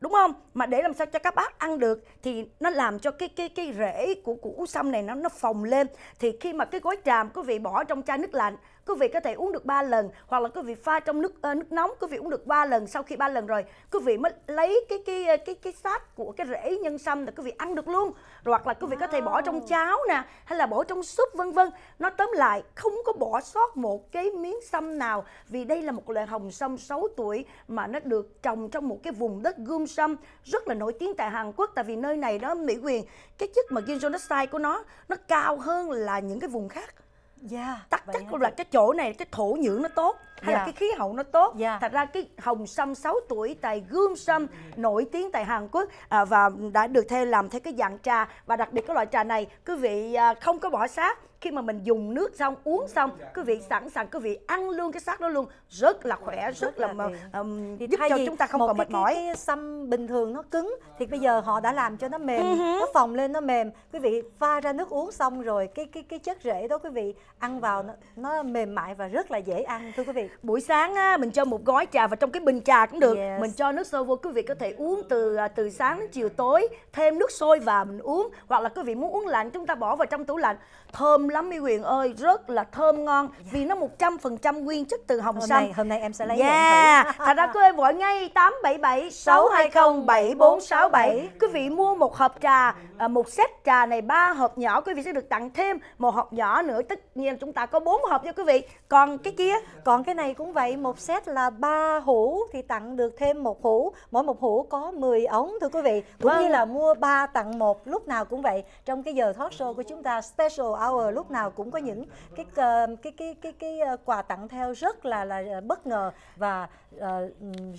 đúng không mà để làm sao cho các bác ăn được thì nó làm cho cái cái cái rễ của củ sâm này nó nó phồng lên thì khi mà cái gói tràm quý vị bỏ trong chai nước lạnh quý vị có thể uống được 3 lần hoặc là quý vị pha trong nước uh, nước nóng quý vị uống được 3 lần sau khi 3 lần rồi quý vị mới lấy cái cái ờ, cái cái sát của cái rễ nhân sâm là quý vị ăn được luôn rồi, hoặc là quý vị wow. có thể bỏ trong cháo nè hay là bỏ trong súp vân vân nó tóm lại không có bỏ sót một cái miếng sâm nào vì đây là một loại hồng sâm 6 tuổi mà nó được trồng trong một cái vùng đất gươm sâm rất là nổi tiếng tại Hàn Quốc tại vì nơi này đó Mỹ Quyền cái chất mà ginjonasai của nó nó cao hơn là những cái vùng khác dạ yeah, tắc chắc là cái chỗ này cái thổ nhưỡng nó tốt hay yeah. là dạ. cái khí hậu nó tốt yeah. Dạ. thật ra cái hồng sâm 6 tuổi tại gươm sâm nổi tiếng tại Hàn Quốc à, và đã được theo làm theo cái dạng trà và đặc biệt cái loại trà này quý vị à, không có bỏ xác khi mà mình dùng nước xong uống xong quý vị sẵn sàng quý vị ăn luôn cái xác đó luôn rất là khỏe rất, dạ, rất là mà, um, thì giúp cho chúng ta không còn mệt mỏi cái, cái sâm bình thường nó cứng thì bây giờ họ đã làm cho nó mềm uh-huh. nó phồng lên nó mềm quý vị pha ra nước uống xong rồi cái cái cái chất rễ đó quý vị ăn vào nó, nó mềm mại và rất là dễ ăn thưa quý vị buổi sáng á, mình cho một gói trà và trong cái bình trà cũng được yes. mình cho nước sôi vô quý vị có thể uống từ à, từ sáng đến chiều tối thêm nước sôi vào mình uống hoặc là quý vị muốn uống lạnh chúng ta bỏ vào trong tủ lạnh thơm lắm My Quyền ơi rất là thơm ngon yeah. Dạ. vì nó 100% nguyên chất từ hồng hôm nay, hôm nay em sẽ lấy yeah. thử thật ra quý em gọi ngay 877 620 7467 quý vị mua một hộp trà à, một set trà này ba hộp nhỏ quý vị sẽ được tặng thêm một hộp nhỏ nữa tất nhiên chúng ta có bốn hộp nha quý vị còn cái kia còn cái này này cũng vậy, một set là 3 hũ thì tặng được thêm một hũ, mỗi một hũ có 10 ống thưa quý vị. Cũng vâng. như là mua 3 tặng một lúc nào cũng vậy. Trong cái giờ talk show của chúng ta special hour lúc nào cũng có những cái ờ, cái cái cái cái, cái ờ, quà tặng theo rất là là ờ, bất ngờ và uh,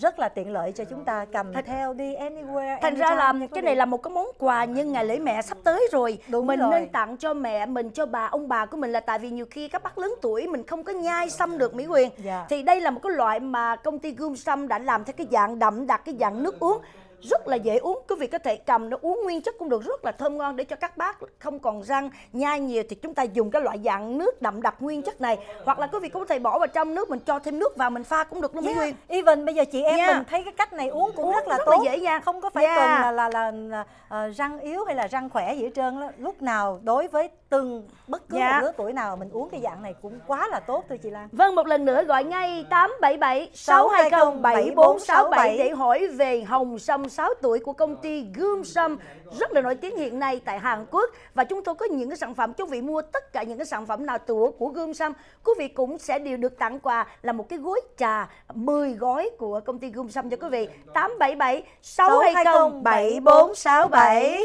rất là tiện lợi cho chúng ta cầm thành, theo đi anywhere. Thành ra là cái này là một cái món quà nhưng ngày lễ mẹ sắp tới rồi, Đúng mình rồi. nên tặng cho mẹ mình cho bà ông bà của mình là tại vì nhiều khi các bác lớn tuổi mình không có nhai xăm được Mỹ Quyền. Dạ Dạ. Thì đây là một cái loại mà công ty Gươm Sâm đã làm theo cái dạng đậm đặc, cái dạng nước uống rất là dễ uống quý vị có thể cầm nó uống nguyên chất cũng được rất là thơm ngon để cho các bác không còn răng nhai nhiều thì chúng ta dùng cái loại dạng nước đậm đặc nguyên chất này hoặc là quý vị cũng có thể bỏ vào trong nước mình cho thêm nước vào mình pha cũng được luôn yeah. Nguyên even bây giờ chị em yeah. mình thấy cái cách này uống cũng uống rất là rất tốt là dễ dàng không có phải yeah. cần là là, là, là uh, răng yếu hay là răng khỏe gì hết trơn lúc nào đối với từng bất cứ yeah. một lứa tuổi nào mình uống cái dạng này cũng quá là tốt thôi chị Lan vâng một lần nữa gọi ngay 877 620 7467 để hỏi về hồng sâm 16 tuổi của công ty Gươm Sâm rất là nổi tiếng hiện nay tại Hàn Quốc và chúng tôi có những cái sản phẩm quý vị mua tất cả những cái sản phẩm nào tủa của Gươm Sâm quý vị cũng sẽ đều được tặng quà là một cái gói trà 10 gói của công ty Gươm Sâm cho quý vị 877 620 7467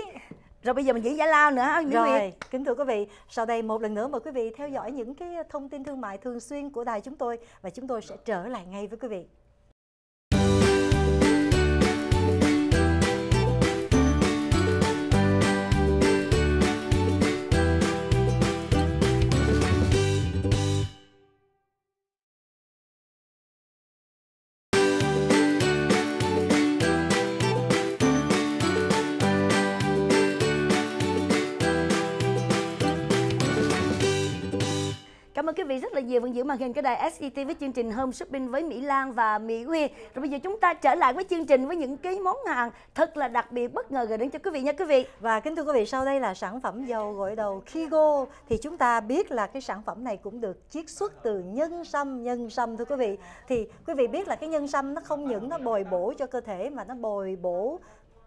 rồi bây giờ mình diễn giải lao nữa ha Rồi, Nguyệt. kính thưa quý vị, sau đây một lần nữa mời quý vị theo dõi những cái thông tin thương mại thường xuyên của đài chúng tôi và chúng tôi sẽ trở lại ngay với quý vị. Cảm ơn quý vị rất là nhiều vẫn giữ màn hình cái đài SET với chương trình Home Shopping với Mỹ Lan và Mỹ Uyên. Rồi bây giờ chúng ta trở lại với chương trình với những cái món hàng thật là đặc biệt bất ngờ gửi đến cho quý vị nha quý vị. Và kính thưa quý vị, sau đây là sản phẩm dầu gội đầu Kigo thì chúng ta biết là cái sản phẩm này cũng được chiết xuất từ nhân sâm, nhân sâm thưa quý vị. Thì quý vị biết là cái nhân sâm nó không những nó bồi bổ cho cơ thể mà nó bồi bổ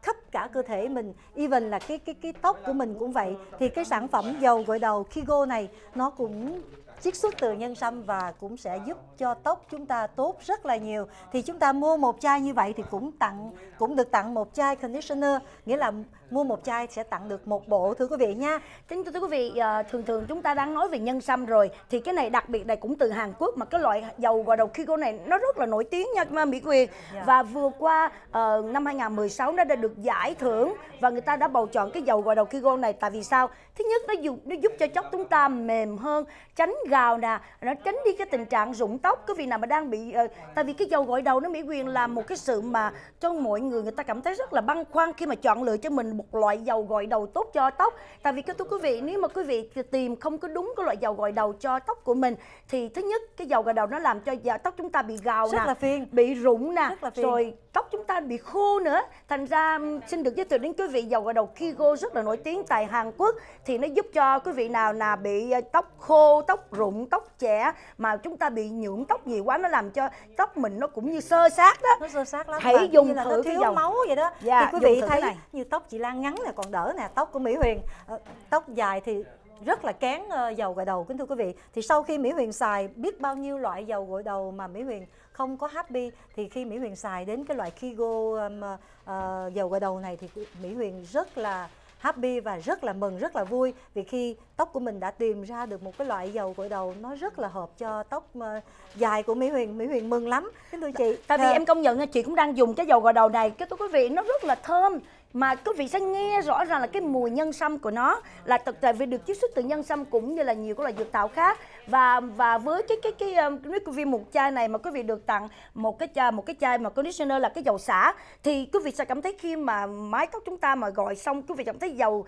khắp cả cơ thể mình even là cái cái cái tóc của mình cũng vậy thì cái sản phẩm dầu gội đầu Kigo này nó cũng chiết xuất từ nhân sâm và cũng sẽ giúp cho tóc chúng ta tốt rất là nhiều thì chúng ta mua một chai như vậy thì cũng tặng cũng được tặng một chai conditioner nghĩa là mua một chai sẽ tặng được một bộ thưa quý vị nha chính thưa quý vị ờ, thường thường chúng ta đang nói về nhân sâm rồi thì cái này đặc biệt này cũng từ Hàn Quốc mà cái loại dầu gò đầu khi cô này nó rất là nổi tiếng nha Mỹ Quyền yeah. Dạ. và vừa qua uh, năm 2016 nó đã được giải thưởng và người ta đã bầu chọn cái dầu gò đầu khi này tại vì sao thứ nhất nó dùng nó giúp cho chóc chúng ta mềm hơn tránh gào nè nó tránh đi cái tình trạng rụng tóc Cái vị nào mà đang bị uh, tại vì cái dầu gội đầu nó mỹ quyền là một cái sự mà cho mọi người người ta cảm thấy rất là băn khoăn khi mà chọn lựa cho mình một loại dầu gội đầu tốt cho tóc tại vì cái thưa quý vị nếu mà quý vị tìm không có đúng cái loại dầu gội đầu cho tóc của mình thì thứ nhất cái dầu gội đầu nó làm cho tóc chúng ta bị gào rất nè là phiền. bị rụng nè rồi tóc chúng ta bị khô nữa thành ra xin được giới thiệu đến quý vị dầu gội đầu Kigo rất là nổi tiếng tại Hàn Quốc thì nó giúp cho quý vị nào là bị ờ, tóc khô tóc rụng tóc trẻ mà chúng ta bị nhuộm tóc nhiều quá nó làm cho tóc mình nó cũng như sơ sát đó nó sơ sát lắm hãy mà. dùng như là thử nó thiếu cái dòng máu vậy đó dạ, thì quý vị thấy này. như tóc chị Lan ngắn là còn đỡ nè tóc của Mỹ Huyền ờ, tóc dài thì rất là kén ờ, dầu gội đầu kính thưa quý vị thì sau khi Mỹ Huyền xài biết bao nhiêu loại dầu gội đầu mà Mỹ Huyền không có happy thì khi Mỹ Huyền xài đến cái loại Kigo um, uh, dầu gội đầu này thì Mỹ Huyền rất là happy và rất là mừng rất là vui vì khi tóc của mình đã tìm ra được một cái loại dầu gội đầu nó rất là hợp cho tóc ờ, dài của Mỹ Huyền Mỹ Huyền mừng lắm kính thưa chị tại vì ờ, em công nhận là chị cũng đang dùng cái dầu gội đầu này cái thưa quý vị nó rất là thơm mà quý vị sẽ nghe rõ ràng là cái mùi nhân sâm của nó là thực tại vì được chiết xuất từ nhân sâm cũng như là nhiều các loại dược thảo khác và và với cái cái cái nước um, vị một chai này mà quý vị được tặng một cái chai một cái chai mà conditioner là cái dầu xả thì quý vị sẽ cảm thấy khi mà mái tóc chúng ta mà gọi xong quý vị cảm thấy dầu uh,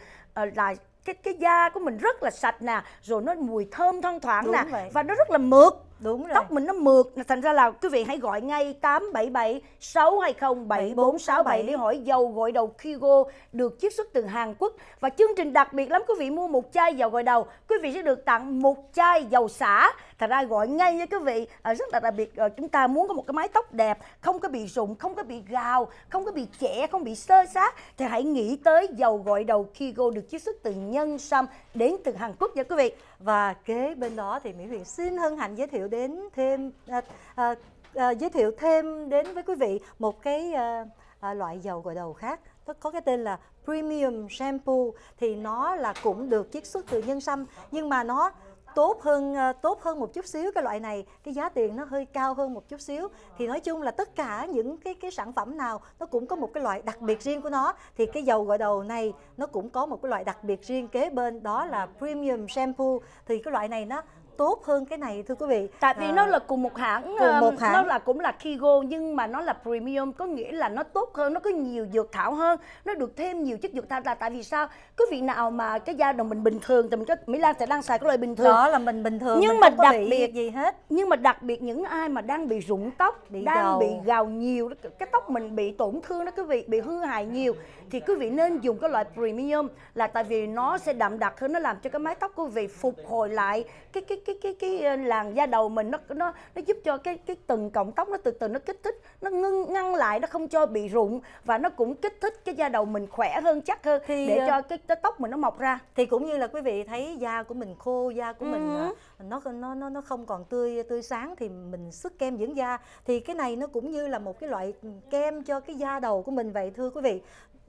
là cái cái da của mình rất là sạch nè rồi nó mùi thơm thoang thoảng Đúng nè vậy. và nó rất là mượt Đúng rồi. Tóc mình nó mượt, thành ra là quý vị hãy gọi ngay 877 620 7467 để hỏi dầu gội đầu Kigo được chiết xuất từ Hàn Quốc. Và chương trình đặc biệt lắm, quý vị mua một chai dầu gội đầu, quý vị sẽ được tặng một chai dầu xả. Thành ra gọi ngay nha quý vị, à, rất là đặc biệt, à, chúng ta muốn có một cái mái tóc đẹp, không có bị rụng, không có bị gào, không có bị trẻ, không bị sơ sát. Thì hãy nghĩ tới dầu gội đầu Kigo được chiết xuất từ nhân sâm đến từ Hàn Quốc nha quý vị và kế bên đó thì Mỹ Huyền xin hân hạnh giới thiệu đến thêm à, à, à, giới thiệu thêm đến với quý vị một cái à, à, loại dầu gội đầu khác có cái tên là premium shampoo thì nó là cũng được chiết xuất từ nhân sâm nhưng mà nó tốt hơn ờ, tốt hơn một chút xíu cái loại này cái giá tiền nó hơi cao hơn một chút xíu thì nói chung là tất cả những cái cái sản phẩm nào nó cũng có một cái loại đặc biệt riêng của nó thì cái dầu gội đầu này nó cũng có một cái loại đặc biệt riêng kế bên đó là premium shampoo thì cái loại này nó tốt hơn cái này thưa quý vị tại vì à, nó là cùng một hãng cùng một hãng nó là cũng là Kigo nhưng mà nó là premium có nghĩa là nó tốt hơn nó có nhiều dược thảo hơn nó được thêm nhiều chất dược thảo là tại vì sao quý vị nào mà cái da đầu mình bình thường thì mình có Mỹ Lan sẽ đang xài cái loại bình thường đó là mình bình thường nhưng mình mà đặc biệt gì hết nhưng mà đặc biệt những ai mà đang bị rụng tóc bị đang gầu. bị gào nhiều cái tóc mình bị tổn thương đó quý vị bị hư hại nhiều thì quý vị nên dùng cái loại premium là tại vì nó sẽ đậm đặc hơn nó làm cho cái mái tóc quý vị phục hồi lại cái cái cái cái cái ờ, làn da đầu mình nó nó nó giúp cho cái cái từng cọng tóc nó từ từ nó kích thích nó ngưng ngăn lại nó không cho bị rụng và nó cũng kích thích cái da đầu mình khỏe hơn chắc hơn thì, để ờ, cho cái, cái tóc mình nó mọc ra thì cũng như là quý vị thấy da của mình khô da của ừ. mình ờ, nó nó nó nó không còn tươi tươi sáng thì mình sức kem dưỡng da thì cái này nó cũng như là một cái loại kem cho cái da đầu của mình vậy thưa quý vị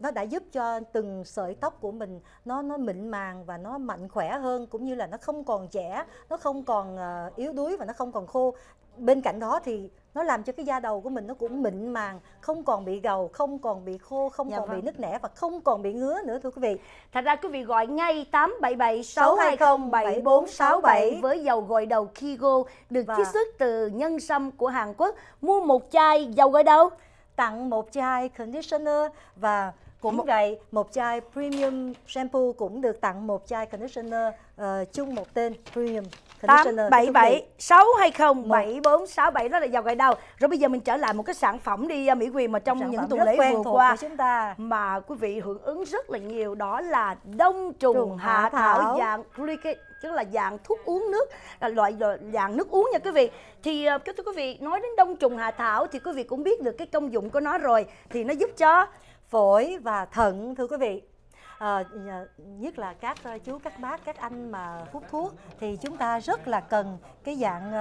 nó đã giúp cho từng sợi tóc của mình nó nó mịn màng và nó mạnh khỏe hơn cũng như là nó không còn trẻ nó không còn uh, yếu đuối và nó không còn khô bên cạnh đó thì nó làm cho cái da đầu của mình nó cũng mịn màng không còn bị gầu không còn bị khô không dạ còn vâng. bị nứt nẻ và không còn bị ngứa nữa thưa quý vị thật ra quý vị gọi ngay tám bảy bảy bảy sáu hai bốn sáu bảy với dầu gội đầu Kigo được và... chiết xuất từ nhân sâm của Hàn Quốc mua một chai dầu gội đầu tặng một chai conditioner và cũng một, vậy một chai premium shampoo cũng được tặng một chai conditioner uh, chung một tên premium conditioner sáu hay không bảy bốn sáu bảy đó là dòng gội đầu rồi bây giờ mình trở lại một cái sản phẩm đi ờ, mỹ quyền mà trong những tuần lễ quen vừa qua chúng ta mà quý vị hưởng ứng rất là nhiều đó là đông trùng, trùng hạ thảo, thảo dạng glycate tức là dạng thuốc uống nước là loại dạng nước uống nha quý vị thì uh, thưa quý vị nói đến đông trùng hạ thảo thì quý vị cũng biết được cái công dụng của nó rồi thì nó giúp cho phổi và thận thưa quý vị à, nhất là các ờ, chú các bác các anh mà hút thuốc thì chúng ta rất là cần cái dạng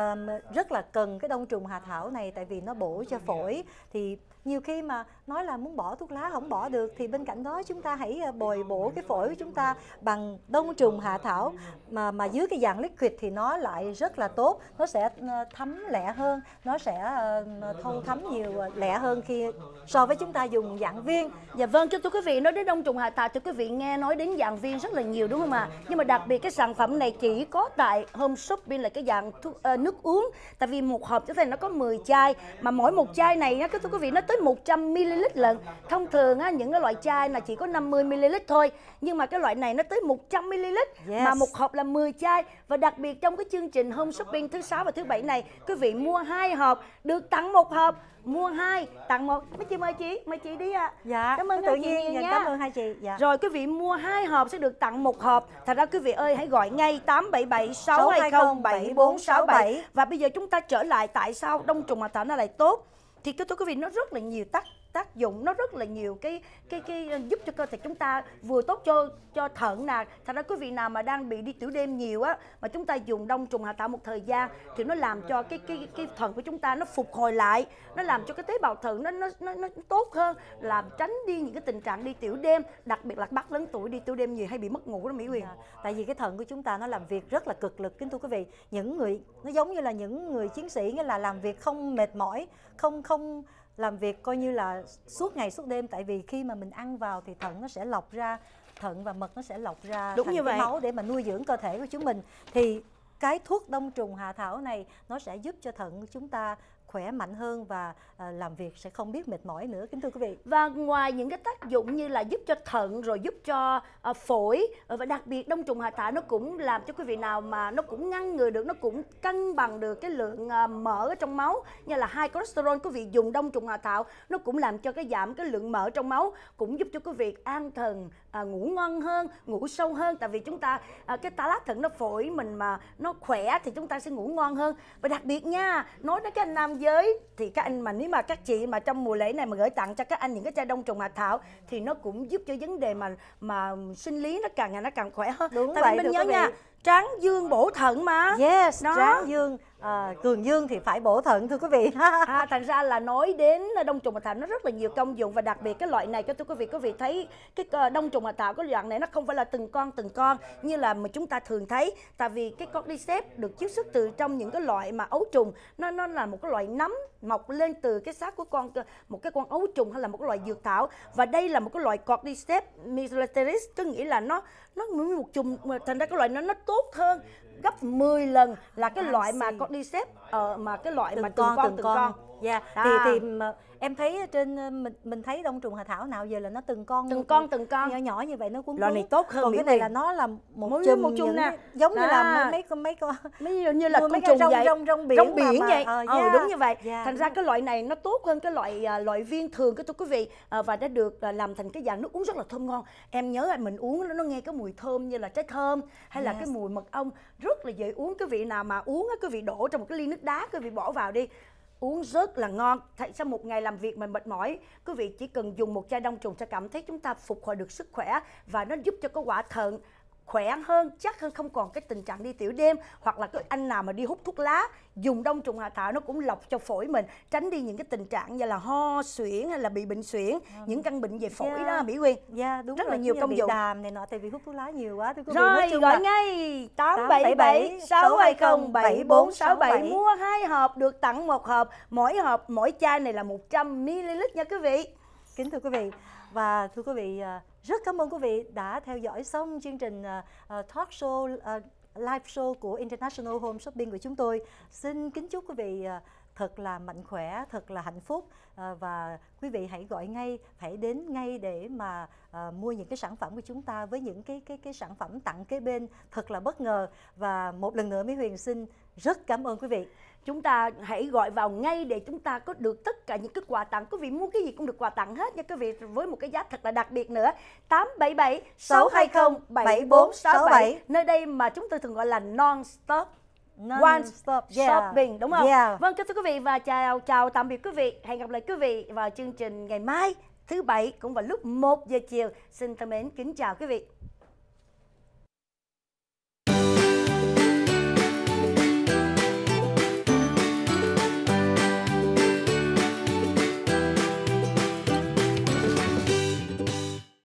rất là cần cái đông trùng hạ thảo này tại vì nó bổ cho phổi thì nhiều khi mà nói là muốn bỏ thuốc lá không bỏ được thì bên cạnh đó chúng ta hãy ờ, bồi bổ cái phổi của chúng ta bằng đông trùng hạ thảo mà mà dưới cái dạng liquid thì nó lại rất là tốt nó sẽ ờ, thấm lẹ hơn nó sẽ ờ, thâu thấm nhiều lẹ hơn khi so với chúng ta dùng dạng viên dạ vâng cho thưa quý vị nói đến đông trùng hạ thảo thì quý vị nghe nói đến dạng viên rất là nhiều đúng không ạ nhưng mà đặc biệt cái sản phẩm này chỉ có tại home shopping là cái dạng thuốc, uh, nước uống tại vì một hộp như thế nó có 10 chai mà mỗi một chai này nó thưa quý vị nó tới 100ml lận Thông thường á, những cái loại chai là chỉ có 50ml thôi Nhưng mà cái loại này nó tới 100ml yes. Mà một hộp là 10 chai Và đặc biệt trong cái chương trình Home Shopping thứ sáu và thứ bảy này Quý vị mua hai hộp được tặng một hộp mua hai tặng một mấy chị mời chị mời chị đi ạ à. dạ cảm ơn tự nhiên nha. cảm ơn hai chị dạ. rồi quý vị mua hai hộp sẽ được tặng một hộp thật ra quý vị ơi hãy gọi ngay tám bảy bảy sáu hai bảy bốn sáu bảy và bây giờ chúng ta trở lại tại sao đông trùng hạ thảo nó lại tốt thì cái thưa quý vị nó rất là nhiều tắc tác dụng nó rất là nhiều cái cái cái giúp cho cơ thể chúng ta vừa tốt cho cho thận nè thành ra quý vị nào mà đang bị đi tiểu đêm nhiều á mà chúng ta dùng đông trùng hạ thảo một thời gian thì nó làm cho cái cái cái thận của chúng ta nó phục hồi lại nó làm cho cái tế bào thận nó nó nó, nó tốt hơn làm tránh đi những cái tình trạng đi tiểu đêm đặc biệt là bác lớn tuổi đi tiểu đêm nhiều hay bị mất ngủ đó mỹ quyền dạ. tại vì cái thận của chúng ta nó làm việc rất là cực lực kính thưa quý vị những người nó giống như là những người chiến sĩ nghĩa là làm việc không mệt mỏi không không làm việc coi như là suốt ngày suốt đêm tại vì khi mà mình ăn vào thì thận nó sẽ lọc ra thận và mật nó sẽ lọc ra đúng như vậy máu để mà nuôi dưỡng cơ thể của chúng mình thì cái thuốc đông trùng hạ thảo này nó sẽ giúp cho thận của chúng ta khỏe mạnh hơn và ờ, làm việc sẽ không biết mệt mỏi nữa kính thưa quý vị và ngoài những cái tác dụng như là giúp cho thận rồi giúp cho ờ, phổi ờ, và đặc biệt đông trùng hạ thảo nó cũng làm cho quý vị nào mà nó cũng ngăn ngừa được nó cũng cân bằng được cái lượng mỡ trong máu như là hai cholesterol quý vị dùng đông trùng hạ thảo nó cũng làm cho cái giảm cái lượng mỡ trong máu cũng giúp cho quý vị an thần à, ngủ ngon hơn ngủ sâu hơn tại vì chúng ta à, cái tá lá thận nó phổi mình mà nó khỏe thì chúng ta sẽ ngủ ngon hơn và đặc biệt nha nói đến các anh nam giới thì các anh mà nếu mà các chị mà trong mùa lễ này mà gửi tặng cho các anh những cái chai đông trùng hạ thảo thì nó cũng giúp cho vấn đề mà mà sinh lý nó càng ngày nó càng khỏe hơn đúng tại vậy mình nhớ nha tráng dương bổ thận mà yes đó. tráng dương à, cường dương thì phải bổ thận thưa quý vị à, thành ra là nói đến đông trùng hạ thảo nó rất là nhiều công dụng và đặc biệt cái loại này cho thưa quý vị quý vị thấy cái ờ, đông trùng hạ thảo cái loại này nó không phải là từng con từng con như là mà chúng ta thường thấy tại vì cái cordyceps được chiết xuất từ trong những cái loại mà ấu trùng nó nó là một cái loại nấm mọc lên từ cái xác của con một cái con ấu trùng hay là một cái loại dược thảo và đây là một cái loại cordyceps mislateris có nghĩa là nó nó một chùm thành ra cái loại nó nó tốt hơn gấp 10 lần là cái loại mà con đi xếp ở ờ, mà cái loại từng mà từng con từng con, từng con. Yeah. À. thì thì em thấy trên mình mình thấy đông trùng hạ thảo nào giờ là nó từng con từng con từng con nhỏ nhỏ như vậy nó cuốn loại này tốt hơn còn cái này là nó là một Mỗi chùm một chùm nè giống như là à. mấy con mấy con mấy như là con trùng rong, vậy rong, rong biển, rong biển mà, vậy ờ, ờ yeah. ừ, đúng như vậy yeah. thành ra cái loại này nó tốt hơn cái loại à, loại viên thường cái thưa quý vị à, và đã được à, làm thành cái dạng nước uống rất là thơm ngon em nhớ là mình uống nó nghe cái mùi thơm như là trái thơm hay yes. là cái mùi mật ong rất là dễ uống cái vị nào mà uống á quý vị đổ trong một cái ly nước đá quý vị bỏ vào đi uống rất là ngon Thấy sau một ngày làm việc mà mệt mỏi quý vị chỉ cần dùng một chai đông trùng sẽ cảm thấy chúng ta phục hồi được sức khỏe và nó giúp cho có quả thận khỏe hơn chắc hơn không còn cái tình trạng đi tiểu đêm hoặc là cái anh nào mà đi hút thuốc lá dùng đông trùng hạ thảo nó cũng lọc cho phổi mình tránh đi những cái tình trạng như là ho suyễn hay là bị bệnh suyễn à. những căn bệnh về phổi yeah. đó dạ. mỹ quyên yeah, dạ, đúng rất rồi. là nhiều công dụng đàm này nọ tại vì hút thuốc lá nhiều quá tôi rồi gọi là... ngay tám bảy bảy sáu hai bảy bốn sáu bảy mua hai hộp được tặng một hộp mỗi hộp mỗi chai này là 100 ml nha quý vị kính thưa quý vị và thưa quý vị à, rất cảm ơn quý vị đã theo dõi xong chương trình à, à, talk show live show của International Home Shopping của chúng tôi. Xin kính chúc quý vị thật là mạnh khỏe, thật là hạnh phúc và quý vị hãy gọi ngay, hãy đến ngay để mà mua những cái sản phẩm của chúng ta với những cái cái cái sản phẩm tặng kế bên thật là bất ngờ và một lần nữa Mỹ Huyền xin rất cảm ơn quý vị chúng ta hãy gọi vào ngay để chúng ta có được tất cả những cái quà tặng quý vị mua cái gì cũng được quà tặng hết nha quý vị với một cái giá thật là đặc biệt nữa 877 620 7467 nơi đây mà chúng tôi thường gọi là non stop One stop yeah. shopping đúng không? Yeah. Vâng kính thưa quý vị và chào chào tạm biệt quý vị. Hẹn gặp lại quý vị vào chương trình ngày mai thứ bảy cũng vào lúc 1 giờ chiều. Xin thân mến kính chào quý vị.